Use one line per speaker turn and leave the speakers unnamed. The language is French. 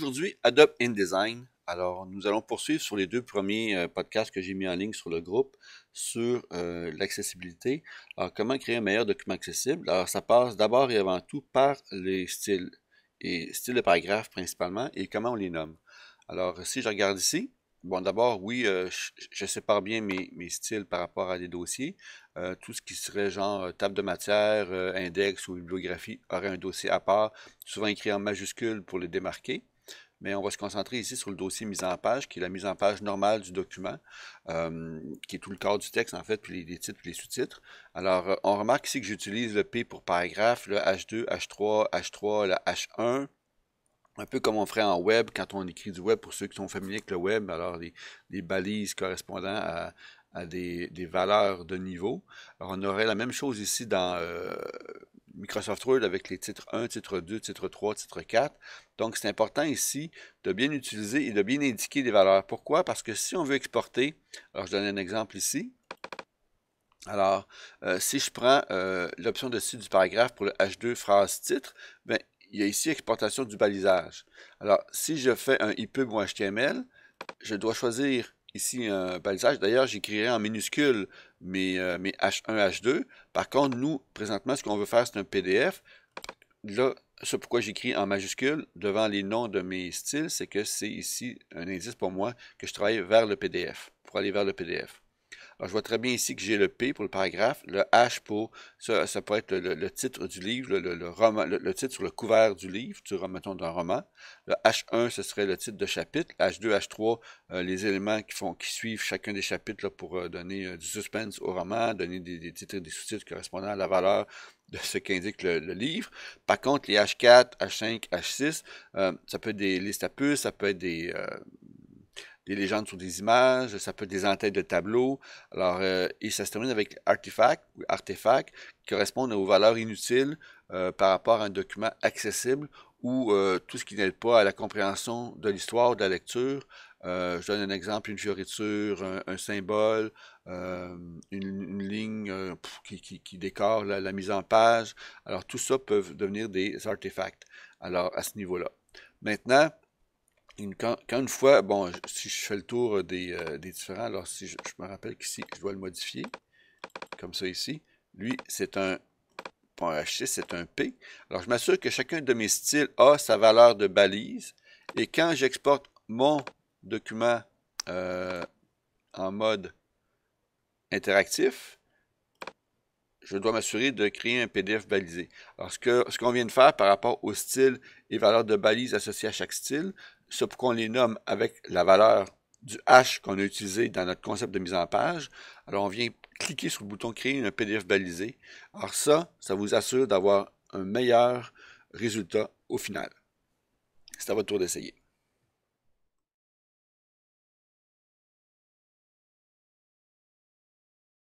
Aujourd'hui, Adobe InDesign. Alors, nous allons poursuivre sur les deux premiers euh, podcasts que j'ai mis en ligne sur le groupe sur euh, l'accessibilité. Alors, comment créer un meilleur document accessible? Alors, ça passe d'abord et avant tout par les styles et styles de paragraphe principalement et comment on les nomme. Alors, si je regarde ici, bon, d'abord, oui, euh, je, sépare bien mes, styles par rapport à des dossiers. tout ce qui serait genre table de matière, index ou bibliographie aurait un dossier à part, souvent écrit en majuscule pour les démarquer mais on va se concentrer ici sur le dossier mise en page, qui est la mise en page normale du document, euh, qui est tout le corps du texte, en fait, puis les, titres, puis les sous-titres. Alors, euh, on remarque ici que j'utilise le P pour paragraphe, le H2, H3, H3, le H1, un peu comme on ferait en web, quand on écrit du web, pour ceux qui sont familiers avec le web, alors les, balises correspondant à, des, valeurs de niveau. Alors, on aurait la même chose ici dans, euh, Microsoft Word avec les titres 1, titre 2, titre 3, titre 4. Donc, c'est important ici de bien utiliser et de bien indiquer les valeurs. Pourquoi? Parce que si on veut exporter, alors je donne un exemple ici. Alors, euh, si je prends euh, l'option dessus du paragraphe pour le H2 phrase titre, bien, il y a ici exportation du balisage. Alors, si je fais un EPUB ou HTML, je dois choisir ici un balisage. D'ailleurs, j'écrirai en minuscule mes H1, H2. Par contre, nous, présentement, ce qu'on veut faire, c'est un PDF. Là, ce pourquoi j'écris en majuscule devant les noms de mes styles, c'est que c'est ici un indice pour moi que je travaille vers le PDF, pour aller vers le PDF. Ah, je vois très bien ici que j'ai le P pour le paragraphe, le H pour, ça, ça peut être le, titre du livre, le, roman, le, titre sur le couvert du livre, tu remettons d'un roman. Le H1, ce serait le titre de chapitre. H2, H3, euh, les éléments qui font, qui suivent chacun des chapitres pour euh, donner euh, du suspense au roman, donner des, titres et des sous-titres correspondant à la valeur de ce qu'indique le, livre. Par contre, les H4, H5, H6, ça peut être des listes à puces, ça peut être des, des légendes sur des images, ça peut être des entêtes de tableaux. Alors, euh, et ça se termine avec artefacts, ou qui correspondent aux valeurs inutiles euh, par rapport à un document accessible ou euh, tout ce qui n'aide pas à la compréhension de l'histoire, ou de la lecture. je donne un exemple, une fioriture, un, symbole, une, ligne qui, décore la, la mise en page. Alors tout ça peut devenir des artefacts. Alors à ce niveau-là. Maintenant, quand, une fois, bon, si je fais le tour euh, euh, des, différents, alors si je, me rappelle qu'ici, je dois le modifier, comme ça ici. Lui, c'est un, point H6, c'est un P. Alors, je m'assure que chacun de mes styles a sa valeur de balise. Et quand j'exporte mon document euh, en mode interactif, je dois m'assurer de créer un PDF balisé. Alors, ce qu'on vient de faire par rapport au style et valeur de balise associées à chaque style, ce qu'on les nomme avec la valeur du H qu'on a utilisé dans notre concept de mise en page. Alors, on vient cliquer sur le bouton Créer un PDF balisé. Alors ça, ça vous assure d'avoir un meilleur résultat au final. C'est à votre tour d'essayer.